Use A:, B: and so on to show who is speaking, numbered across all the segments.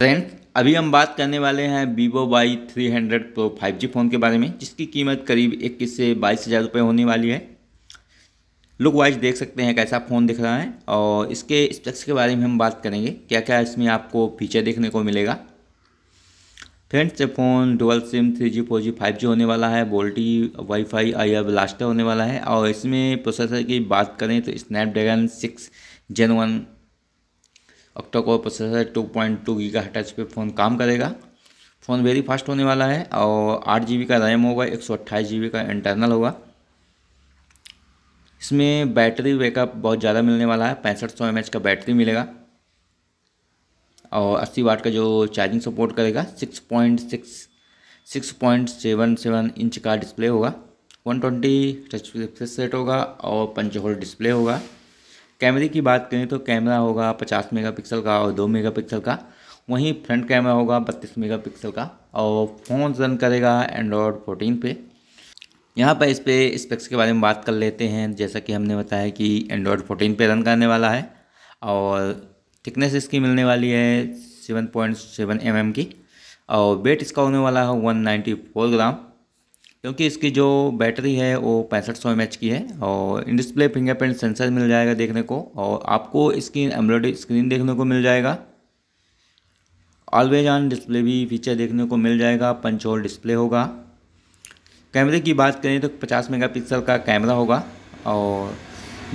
A: friends अभी हम बात करने वाले हैं Vivo Y three hundred pro five G phone के बारे में जिसकी कीमत करीब इक्कीस से बाईस हज़ार रुपये होने वाली है लुक वाइज देख सकते हैं कैसा फ़ोन दिख रहा है और इसके स्पेक्स के बारे में हम बात करेंगे क्या क्या इसमें आपको फीचर देखने को मिलेगा फ्रेंड्स ये phone dual SIM three G four G five G होने वाला है वोल्टी वाईफाई आई ब्लास्टर होने वाला है और इसमें प्रोसेसर की बात करें तो Snapdragon six gen one octa core processor 2.2 point two का पे फ़ोन काम करेगा फ़ोन वेरी फास्ट होने वाला है और आठ जी का रैम होगा एक सौ का इंटरनल होगा इसमें बैटरी बैकअप बहुत ज़्यादा मिलने वाला है पैंसठ सौ एम का बैटरी मिलेगा और अस्सी वाट का जो चार्जिंग सपोर्ट करेगा six point six six point seven seven inch का डिस्प्ले होगा one twenty touch refresh rate होगा और पंच होल डिस्प्ले होगा कैमरे की बात करें तो कैमरा होगा पचास मेगापिक्सल का और दो मेगापिक्सल का वहीं फ्रंट कैमरा होगा बत्तीस मेगापिक्सल का और फ़ोन रन करेगा एंड्रॉयड फोर्टीन पे यहाँ पर इस पर स्पेक्स के बारे में बात कर लेते हैं जैसा कि हमने बताया कि एंड्रॉयड फोर्टीन पे रन करने वाला है और थिकनेस इसकी मिलने वाली है सेवन पॉइंट सेवन एम की और वेट इसका होने वाला है वन नाइन्टी फोर ग्राम क्योंकि इसकी जो बैटरी है वो पैंसठ सौ की है और इन डिस्प्ले फिंगरप्रिंट सेंसर मिल जाएगा देखने को और आपको इसकी एम्ब्रॉयडरी स्क्रीन देखने को मिल जाएगा ऑलवेज ऑन डिस्प्ले भी फीचर देखने को मिल जाएगा पंच होल डिस्प्ले होगा कैमरे की बात करें तो 50 मेगापिक्सल का कैमरा होगा और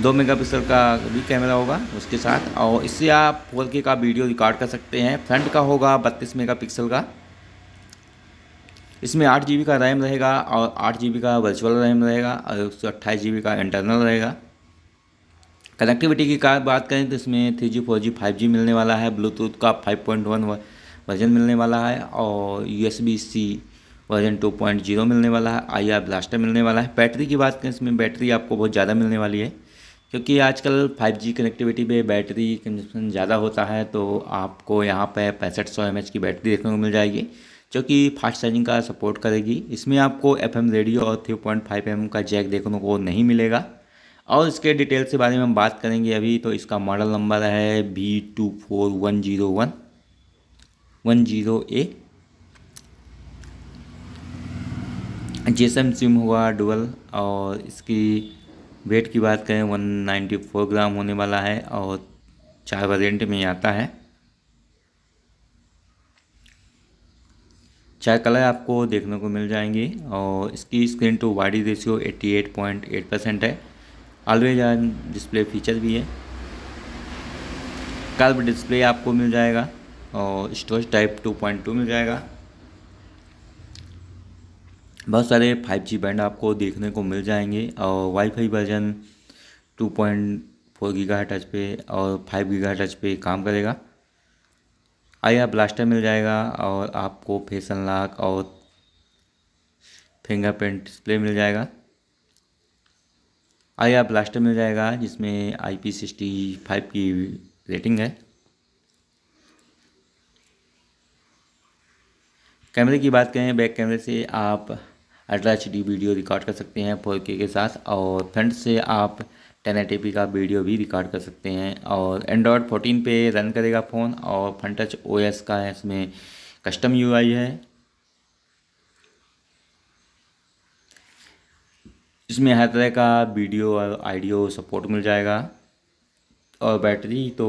A: 2 मेगापिक्सल का भी कैमरा होगा उसके साथ और इससे आप फोर के का वीडियो रिकॉर्ड कर सकते हैं फ्रंट का होगा बत्तीस मेगा का इसमें आठ जी का रैम रहेगा और आठ जी का वर्चुअल रैम रहेगा और एक सौ अट्ठाईस का इंटरनल रहेगा कनेक्टिविटी की बात करें तो इसमें three G four G five G मिलने वाला है ब्लूटूथ का फाइव पॉइंट वन वर्जन मिलने वाला है और U S B C version two point zero मिलने वाला है आई आर ब्लास्टर मिलने वाला है बैटरी की बात करें इसमें बैटरी आपको बहुत ज़्यादा मिलने वाली है क्योंकि आजकल जी कनेक्टिविटी पर बैटरी कंजन ज़्यादा होता है तो आपको यहाँ पर पैंसठ सौ एम की बैटरी देखने को मिल जाएगी जो कि फास्ट चार्जिंग का सपोर्ट करेगी इसमें आपको एफ रेडियो और थ्री पॉइंट फाइव का जैक देखने को नहीं मिलेगा और इसके डिटेल्स के बारे में हम बात करेंगे अभी तो इसका मॉडल नंबर है B two four one zero one one zero A जेसम सिम हुआ डुअल और इसकी वेट की बात करें वन नाइन्टी फोर ग्राम होने वाला है और चार वेरिएंट में आता है चार कलर आपको देखने को मिल जाएंगे और इसकी स्क्रीन टू वाइडी रेशियो 88.8 परसेंट है ऑलवेज डिस्प्ले फीचर भी है कल डिस्प्ले आपको मिल जाएगा और स्टोरेज टाइप 2.2 मिल जाएगा बहुत सारे 5G बैंड आपको देखने को मिल जाएंगे और वाईफाई वर्जन 2.4 टच पे और 5 टच पे काम करेगा आइया ब्लास्टर मिल जाएगा और आपको फेस अनलॉक और फिंगरप्रिंट डिस्प्ले मिल जाएगा आइया ब्लास्टर मिल जाएगा जिसमें आई पी सिक्सटी फाइव की रेटिंग है कैमरे की बात करें बैक कैमरे से आप अल्ट्रा एच वीडियो रिकॉर्ड कर सकते हैं फोर के साथ और फ्रंट से आप टेन का वीडियो भी रिकॉर्ड कर सकते हैं और एंड्रॉयड फोर्टीन पे रन करेगा फ़ोन और फन टच ओ का है इसमें कस्टम यू है इसमें हर तरह का वीडियो और आइडियो सपोर्ट मिल जाएगा और बैटरी तो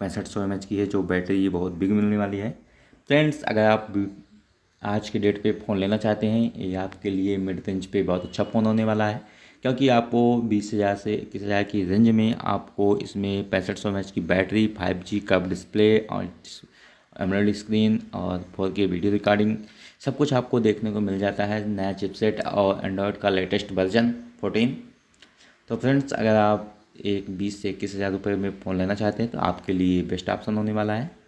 A: पैंसठ सौ एम की है जो बैटरी बहुत बिग मिलने वाली है फ्रेंड्स अगर आप आज के डेट पे फ़ोन लेना चाहते हैं ये आपके लिए मिड रेंज पे बहुत अच्छा फ़ोन होने वाला है क्योंकि आपको बीस हज़ार से इक्कीस हज़ार की रेंज में आपको इसमें पैंसठ सौ एच की बैटरी फाइव जी कप डिस्प्ले और एमरोड स्क्रीन और फोर के वीडियो रिकॉर्डिंग सब कुछ आपको देखने को मिल जाता है नया चिपसेट और एंड्रॉयड का लेटेस्ट वर्जन 14 तो फ्रेंड्स अगर आप एक बीस से इक्कीस हज़ार रुपये में फ़ोन लेना चाहते हैं तो आपके लिए बेस्ट ऑप्शन होने वाला है